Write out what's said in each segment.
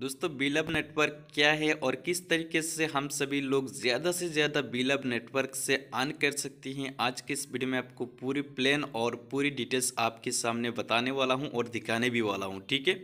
दोस्तों बिलब नेटवर्क क्या है और किस तरीके से हम सभी लोग ज़्यादा से ज़्यादा बिलब नेटवर्क से अन कर सकती हैं आज के इस वीडियो में आपको पूरी प्लान और पूरी डिटेल्स आपके सामने बताने वाला हूं और दिखाने भी वाला हूं ठीक है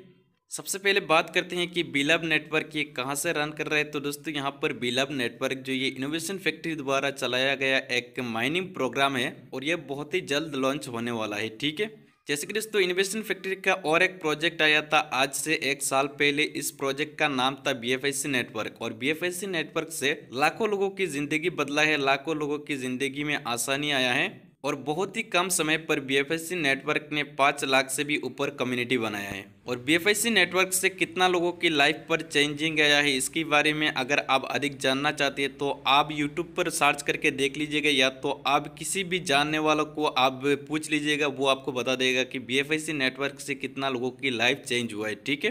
सबसे पहले बात करते हैं कि बिलब नेटवर्क ये कहाँ से रन कर रहा है तो दोस्तों यहाँ पर बिलब नेटवर्क जो ये इनोवेशन फैक्ट्री द्वारा चलाया गया एक माइनिंग प्रोग्राम है और यह बहुत ही जल्द लॉन्च होने वाला है ठीक है जैसे कि दोस्तों इन्वेस्टमेंट फैक्ट्री का और एक प्रोजेक्ट आया था आज से एक साल पहले इस प्रोजेक्ट का नाम था बीएफआईसी नेटवर्क और बीएफआईसी नेटवर्क से लाखों लोगों की जिंदगी बदला है लाखों लोगों की जिंदगी में आसानी आया है और बहुत ही कम समय पर बीएफएससी नेटवर्क ने पाँच लाख से भी ऊपर कम्युनिटी बनाया है और बीएफएससी नेटवर्क से कितना लोगों की लाइफ पर चेंजिंग आया है इसके बारे में अगर आप अधिक जानना चाहते हैं तो आप यूट्यूब पर सर्च करके देख लीजिएगा या तो आप किसी भी जानने वालों को आप पूछ लीजिएगा वो आपको बता देगा कि बी नेटवर्क से कितना लोगों की लाइफ चेंज हुआ है ठीक है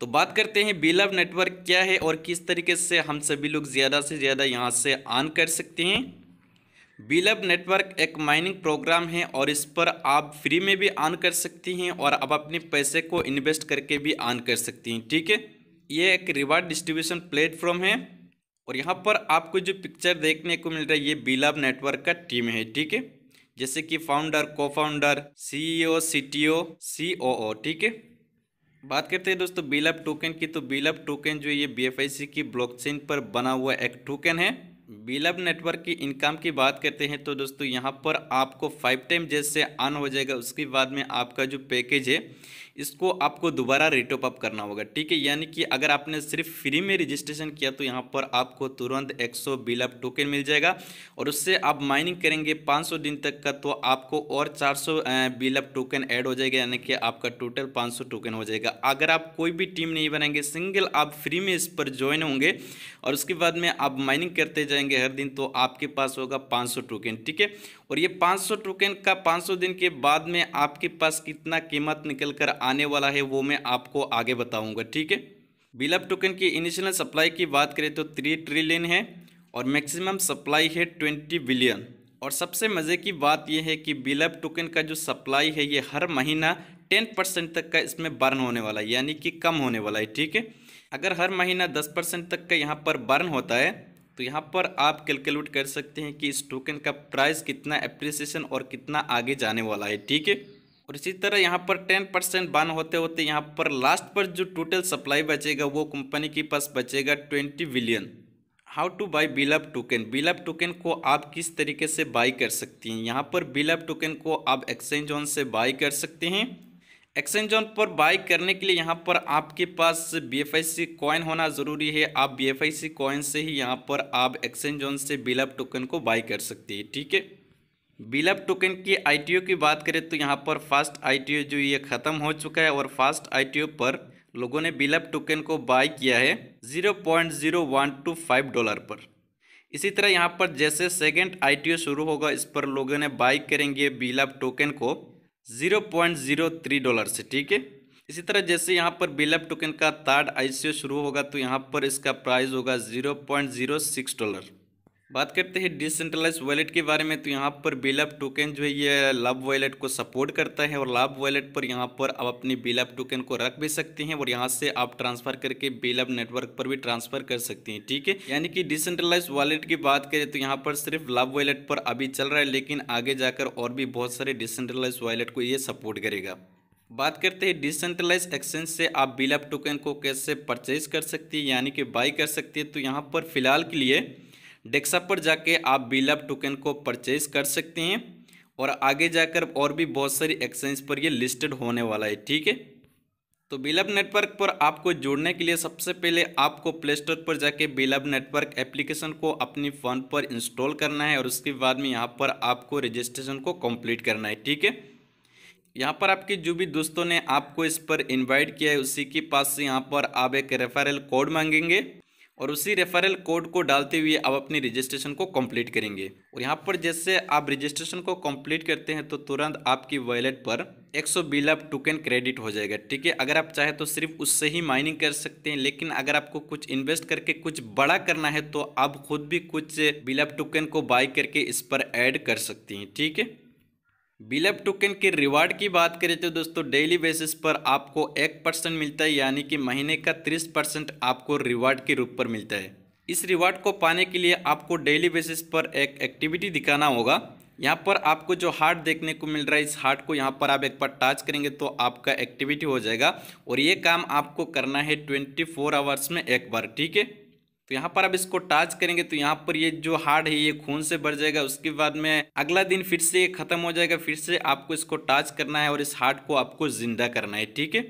तो बात करते हैं बीलव नेटवर्क क्या है और किस तरीके से हम सभी लोग ज़्यादा से ज़्यादा यहाँ से ऑन कर सकते हैं बिलब नेटवर्क एक माइनिंग प्रोग्राम है और इस पर आप फ्री में भी ऑन कर सकती हैं और आप अपने पैसे को इन्वेस्ट करके भी ऑन कर सकती हैं ठीक है ये एक रिवार्ड डिस्ट्रीब्यूशन प्लेटफॉर्म है और यहाँ पर आपको जो पिक्चर देखने को मिल रहा है ये बिलब नेटवर्क का टीम है ठीक है जैसे कि फाउंडर को फाउंडर सी ई ओ ठीक है बात करते हैं दोस्तों बिलब टोकन की तो बिलब टोकन जो ये बी की ब्लॉकचेन पर बना हुआ एक टोकन है बिलब नेटवर्क की इनकम की बात करते हैं तो दोस्तों यहाँ पर आपको फाइव टाइम जैसे आन हो जाएगा उसके बाद में आपका जो पैकेज है इसको आपको दोबारा रिटॉप अप करना होगा ठीक है यानी कि अगर आपने सिर्फ फ्री में रजिस्ट्रेशन किया तो यहाँ पर आपको तुरंत 100 सौ बिलअप टोकन मिल जाएगा और उससे आप माइनिंग करेंगे 500 दिन तक का तो आपको और 400 सौ बिलअप टोकन ऐड हो जाएगा यानी कि आपका टोटल 500 टोकन हो जाएगा अगर आप कोई भी टीम नहीं बनाएंगे सिंगल आप फ्री में इस पर ज्वाइन होंगे और उसके बाद में आप माइनिंग करते जाएंगे रहेंगे हर दिन तो आपके पास होगा 500 टोकन ठीक है और ये 500 टोकन का 500 दिन के बाद में आपके पास कितना कीमत निकल कर आने वाला है वो मैं आपको आगे बताऊँगा ठीक है बिलअप टोकन की इनिशियल सप्लाई की बात करें तो थ्री ट्रिलियन है और मैक्सिमम सप्लाई है ट्वेंटी बिलियन और सबसे मज़े की बात यह है कि बिलअप टोकन का जो सप्लाई है ये हर महीना टेन परसेंट तक का इसमें बर्न होने वाला है यानी कि कम होने वाला है ठीक है अगर हर महीना दस परसेंट तक का यहाँ पर बर्न होता है तो यहाँ पर आप कैलकुलेट कर सकते हैं कि इस टोकन का प्राइस कितना अप्रिसिएशन और कितना आगे जाने वाला है ठीक है और इसी तरह यहाँ पर टेन परसेंट बान होते होते यहाँ पर लास्ट पर जो टोटल सप्लाई बचेगा वो कंपनी के पास बचेगा twenty billion how to buy Billup token Billup token को आप किस तरीके से बाई कर सकती हैं यहाँ पर बिलअप टोकन को आप एक्सचेंज ऑन से बाई कर सकते हैं एक्सचेंज ऑन पर बाय करने के लिए यहाँ पर आपके पास B F I C coin होना ज़रूरी है आप B F I C coin से ही यहाँ पर आप एक्सचेंज ऑन से बिलअप टोकन को बाय कर सकते हैं ठीक है बिलअप टोकन की आईटीओ की बात करें तो यहाँ पर फास्ट आईटीओ जो ये ख़त्म हो चुका है और फास्ट आईटीओ पर लोगों ने बिलअप टोकन को बाय किया है zero point zero one two five dollar पर इसी तरह यहाँ पर जैसे सेकेंड ओ शुरू होगा इस पर लोगों ने बाई करेंगे बिलअप टोकन को zero point zero three dollar से ठीक है इसी तरह जैसे यहाँ पर बिलअप टोकन का थर्ड आईसीओ शुरू होगा तो यहाँ पर इसका प्राइस होगा zero point zero six dollar बात करते हैं डिसेंट्रलाइज वॉलेट के बारे में तो यहाँ पर बिलअप टोकन जो है ये लव वॉलेट को सपोर्ट करता है और लव वॉलेट पर यहाँ पर आप अपनी बिलअप टोकन को रख भी सकते हैं और यहाँ से आप ट्रांसफर करके बिलअप नेटवर्क पर भी ट्रांसफर कर सकते हैं ठीक है यानी कि डिसेंट्रलाइज वॉलेट की बात करें तो यहाँ पर सिर्फ लव वॉलेट पर अभी चल रहा है लेकिन आगे जाकर और भी बहुत सारे डिसेंट्रलाइज वॉलेट को ये सपोर्ट करेगा बात करते हैं डिसेंट्रलाइज एक्सचेंज से आप बिलअप टोकन को कैसे परचेज कर सकती है यानी कि बाई कर सकती है तो यहाँ पर फिलहाल के लिए डेक्सा पर जाके आप बिलअप टोकन को परचेज कर सकते हैं और आगे जाकर और भी बहुत सारी एक्सचेंज पर ये लिस्टेड होने वाला है ठीक है तो बिलअप नेटवर्क पर आपको जोड़ने के लिए सबसे पहले आपको प्ले स्टोर पर जाके बिलअप नेटवर्क एप्लीकेशन को अपनी फ़ोन पर इंस्टॉल करना है और उसके बाद में यहाँ पर आपको रजिस्ट्रेशन को कंप्लीट करना है ठीक है यहाँ पर आपके जो भी दोस्तों ने आपको इस पर इनवाइट किया है उसी के पास से यहाँ पर आप एक रेफरल कोड मांगेंगे और उसी रेफरल कोड को डालते हुए आप अपनी रजिस्ट्रेशन को कंप्लीट करेंगे और यहाँ पर जैसे आप रजिस्ट्रेशन को कंप्लीट करते हैं तो तुरंत आपकी वॉलेट पर एक सौ बिलअप टोकन क्रेडिट हो जाएगा ठीक है अगर आप चाहे तो सिर्फ उससे ही माइनिंग कर सकते हैं लेकिन अगर आपको कुछ इन्वेस्ट करके कुछ बड़ा करना है तो आप खुद भी कुछ बिलअप टोकन को बाई करके इस पर एड कर सकते हैं ठीक है बिलअप टोकन के रिवार्ड की बात करें तो दोस्तों डेली बेसिस पर आपको एक परसेंट मिलता है यानी कि महीने का तीस परसेंट आपको रिवार्ड के रूप पर मिलता है इस रिवार्ड को पाने के लिए आपको डेली बेसिस पर एक एक्टिविटी दिखाना होगा यहाँ पर आपको जो हार्ट देखने को मिल रहा है इस हार्ट को यहाँ पर आप एक बार टच करेंगे तो आपका एक्टिविटी हो जाएगा और ये काम आपको करना है ट्वेंटी फोर आवर्स में एक बार ठीक है तो यहाँ पर आप इसको टच करेंगे तो यहाँ पर ये जो हार्ड है ये खून से भर जाएगा उसके बाद में अगला दिन फिर से खत्म हो जाएगा फिर से आपको इसको टच करना है और इस हार्ड को आपको जिंदा करना है ठीक है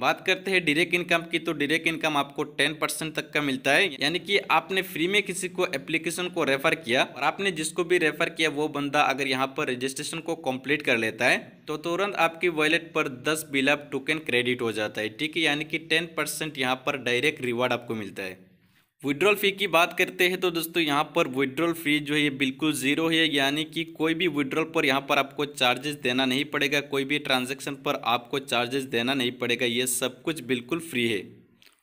बात करते हैं डायरेक्ट इनकम की तो डायरेक्ट इनकम आपको टेन परसेंट तक का मिलता है यानी कि आपने फ्री में किसी को एप्लीकेशन को रेफर किया और आपने जिसको भी रेफर किया वो बंदा अगर यहाँ पर रजिस्ट्रेशन को कंप्लीट कर लेता है तो तुरंत आपकी वॉलेट पर दस बिलअप टोकन क्रेडिट हो जाता है ठीक है यानी कि टेन परसेंट यहाँ पर डायरेक्ट रिवार्ड आपको मिलता है विड्रॉल फ़ी की बात करते हैं तो दोस्तों यहाँ पर विड्रॉल फ़ी जो है ये बिल्कुल ज़ीरो है यानी कि कोई भी विड्रॉल पर यहाँ पर आपको चार्जेस देना नहीं पड़ेगा कोई भी ट्रांजैक्शन पर आपको चार्जेस देना नहीं पड़ेगा ये सब कुछ बिल्कुल फ्री है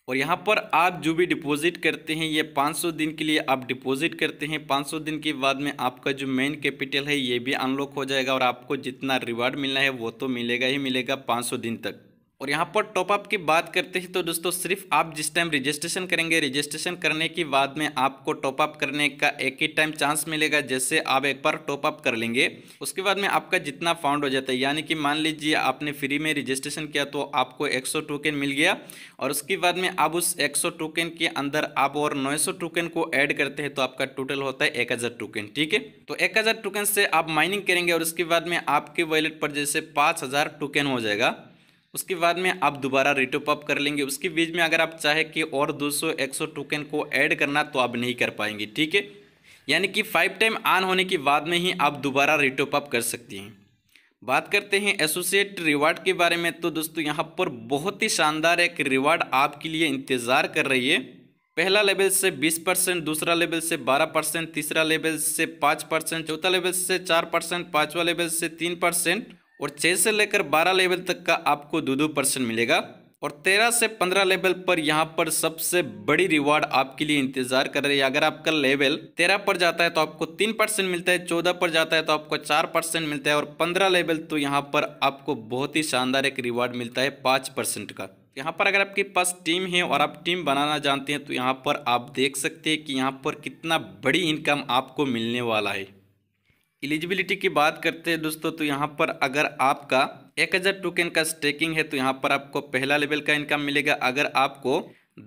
और यहाँ पर आप जो भी डिपॉजिट करते हैं ये 500 दिन के लिए आप डिपॉजिट करते हैं 500 दिन के बाद में आपका जो मेन कैपिटल है ये भी अनलॉक हो जाएगा और आपको जितना रिवार्ड मिलना है वो तो मिलेगा ही मिलेगा 500 दिन तक और यहाँ पर टॉपअप की बात करते हैं तो दोस्तों सिर्फ आप जिस टाइम रजिस्ट्रेशन करेंगे रजिस्ट्रेशन करने के बाद में आपको टॉपअप करने का एक ही टाइम चांस मिलेगा जैसे आप एक बार टॉपअप कर लेंगे उसके बाद में आपका जितना फाउंड हो जाता है यानी कि मान लीजिए आपने फ्री में रजिस्ट्रेशन किया तो आपको एक टोकन मिल गया और उसके बाद में आप उस एक टोकन के अंदर आप और नौ टोकन को ऐड करते हैं तो आपका टोटल होता है एक टोकन ठीक है तो एक टोकन से आप माइनिंग करेंगे और उसके बाद में आपके वॉलेट पर जैसे पाँच टोकन हो जाएगा उसके बाद में आप दोबारा रिटोप अप कर लेंगे उसके बीच में अगर आप चाहे कि और 200 सौ टोकन को ऐड करना तो आप नहीं कर पाएंगे ठीक है यानी कि फाइव टाइम ऑन होने के बाद में ही आप दोबारा रिटोप अप कर सकती हैं बात करते हैं एसोसिएट रिवार्ड के बारे में तो दोस्तों यहाँ पर बहुत ही शानदार एक रिवार्ड आपके लिए इंतज़ार कर रही है पहला लेवल से 20 परसेंट दूसरा लेवल से 12 परसेंट तीसरा लेवल से 5 परसेंट चौथा लेवल से 4 परसेंट पाँचवा लेवल से 3 परसेंट और छः से लेकर बारह लेवल तक का आपको दो दो परसेंट मिलेगा और तेरह से पंद्रह लेवल पर यहाँ पर सबसे बड़ी रिवार्ड आपके लिए इंतजार कर रही है अगर आपका लेवल तेरह पर जाता है तो आपको तीन परसेंट मिलता है चौदह पर जाता है तो आपको चार परसेंट मिलता है और पंद्रह लेवल तो यहाँ पर आपको बहुत ही शानदार एक रिवार्ड मिलता है पाँच परसेंट का यहाँ पर अगर आपके पास टीम है और आप टीम बनाना जानते हैं तो यहाँ पर आप देख सकते हैं कि यहाँ पर कितना बड़ी इनकम आपको मिलने वाला है एलिजिबिलिटी की बात करते हैं दोस्तों तो यहाँ पर अगर आपका एक हज़ार टोकन का स्टेकिंग है तो यहाँ पर आपको पहला लेवल का इनकम मिलेगा अगर आपको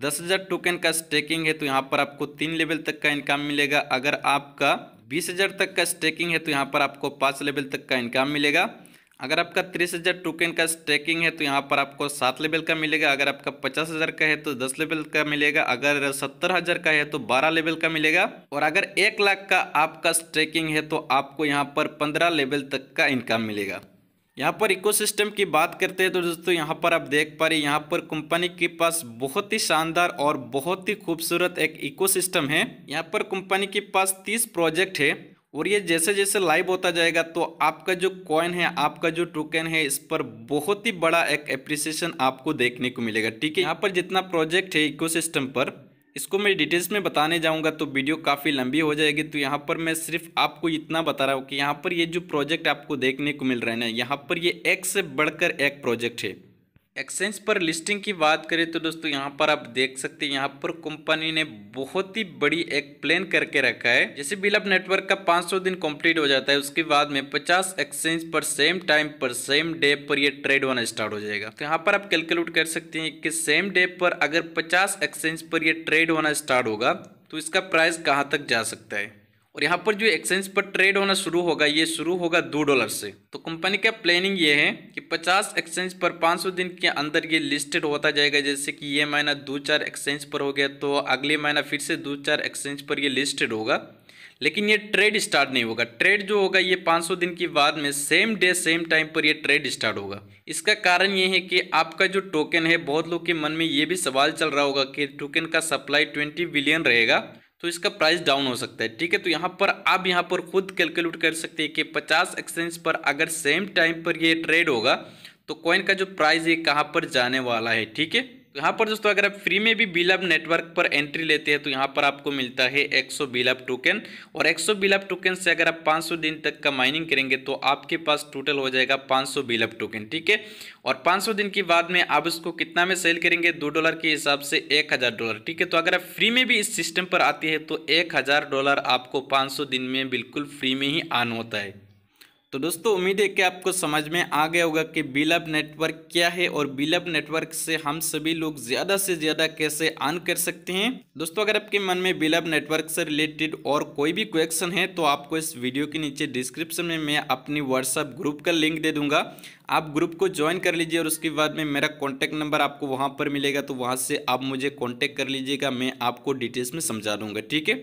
दस हज़ार टोकन का स्टेकिंग है तो यहाँ पर आपको तीन लेवल तक का इनकम मिलेगा अगर आपका बीस हज़ार तक का स्टेकिंग है तो यहाँ पर आपको पाँच लेवल तक का इनकम मिलेगा अगर आपका तीस हज़ार टोकन का स्टेकिंग है तो यहाँ पर आपको सात लेवल का मिलेगा अगर आपका पचास हज़ार का है तो दस लेवल का मिलेगा अगर सत्तर हज़ार का है तो बारह लेवल का मिलेगा और अगर एक लाख का आपका स्टेकिंग है तो आपको यहाँ पर पंद्रह लेवल तक का इनकम मिलेगा यहाँ पर इकोसिस्टम की बात करते हैं तो दोस्तों यहाँ पर आप देख पा रहे यहाँ पर कंपनी के पास बहुत ही शानदार और बहुत ही खूबसूरत एक इकोसिस्टम है यहाँ पर कंपनी के पास तीस प्रोजेक्ट है और ये जैसे जैसे लाइव होता जाएगा तो आपका जो कॉइन है आपका जो टोकन है इस पर बहुत ही बड़ा एक एप्रिसिएशन आपको देखने को मिलेगा ठीक है यहाँ पर जितना प्रोजेक्ट है इकोसिस्टम पर इसको मैं डिटेल्स में बताने जाऊंगा तो वीडियो काफ़ी लंबी हो जाएगी तो यहाँ पर मैं सिर्फ आपको इतना बता रहा हूँ कि यहाँ पर ये जो प्रोजेक्ट आपको देखने को मिल रहा है ना यहाँ पर ये एक से बढ़कर एक प्रोजेक्ट है एक्सचेंज पर लिस्टिंग की बात करें तो दोस्तों यहाँ पर आप देख सकते हैं यहाँ पर कंपनी ने बहुत ही बड़ी एक प्लान करके रखा है जैसे बिलअप नेटवर्क का 500 दिन कंप्लीट हो जाता है उसके बाद में 50 एक्सचेंज पर सेम टाइम पर सेम डे पर ये ट्रेड होना स्टार्ट हो जाएगा तो यहाँ पर आप कैलकुलेट कर सकते हैं कि सेम डे पर अगर पचास एक्सचेंज पर यह ट्रेड होना स्टार्ट होगा तो इसका प्राइस कहाँ तक जा सकता है और यहाँ पर जो एक्सचेंज पर ट्रेड होना शुरू होगा ये शुरू होगा दो डॉलर से तो कंपनी का प्लानिंग ये है कि 50 एक्सचेंज पर 500 दिन के अंदर ये लिस्टेड होता जाएगा जैसे कि ये महीना दो चार एक्सचेंज पर हो गया तो अगले महीना फिर से दो चार एक्सचेंज पर ये लिस्टेड होगा लेकिन ये ट्रेड स्टार्ट नहीं होगा ट्रेड जो होगा ये 500 दिन के बाद में सेम डे सेम टाइम पर ये ट्रेड स्टार्ट होगा इसका कारण ये है कि आपका जो टोकन है बहुत लोग के मन में ये भी सवाल चल रहा होगा कि टोकन का सप्लाई 20 बिलियन रहेगा तो इसका प्राइस डाउन हो सकता है ठीक है तो यहाँ पर आप यहाँ पर खुद कैलकुलेट कर सकते हैं कि पचास एक्सचेंज पर अगर सेम टाइम पर ये ट्रेड होगा तो कॉइन का जो प्राइस ये कहाँ पर जाने वाला है ठीक है यहाँ पर दोस्तों अगर आप फ्री में भी बिलअप नेटवर्क पर एंट्री लेते हैं तो यहाँ पर आपको मिलता है 100 बिलअप टोकन और 100 बिलअप टोकन से अगर आप 500 दिन तक का माइनिंग करेंगे तो आपके पास टोटल हो जाएगा 500 बिलअप टोकन ठीक है और 500 दिन के बाद में आप इसको कितना में सेल करेंगे दो डॉलर के हिसाब से एक डॉलर ठीक है तो अगर आप फ्री में भी इस सिस्टम पर आती है तो एक डॉलर आपको पाँच दिन में बिल्कुल फ्री में ही आन होता है तो दोस्तों उम्मीद है कि आपको समझ में आ गया होगा कि बिलअप नेटवर्क क्या है और बिलअप नेटवर्क से हम सभी लोग ज़्यादा से ज़्यादा कैसे आन कर सकते हैं दोस्तों अगर आपके मन में बिलअप नेटवर्क से रिलेटेड और कोई भी क्वेश्चन है तो आपको इस वीडियो के नीचे डिस्क्रिप्शन में मैं अपनी व्हाट्सअप ग्रुप का लिंक दे दूंगा आप ग्रुप को ज्वाइन कर लीजिए और उसके बाद में मेरा कॉन्टैक्ट नंबर आपको वहाँ पर मिलेगा तो वहाँ से आप मुझे कॉन्टैक्ट कर लीजिएगा मैं आपको डिटेल्स में समझा दूंगा ठीक है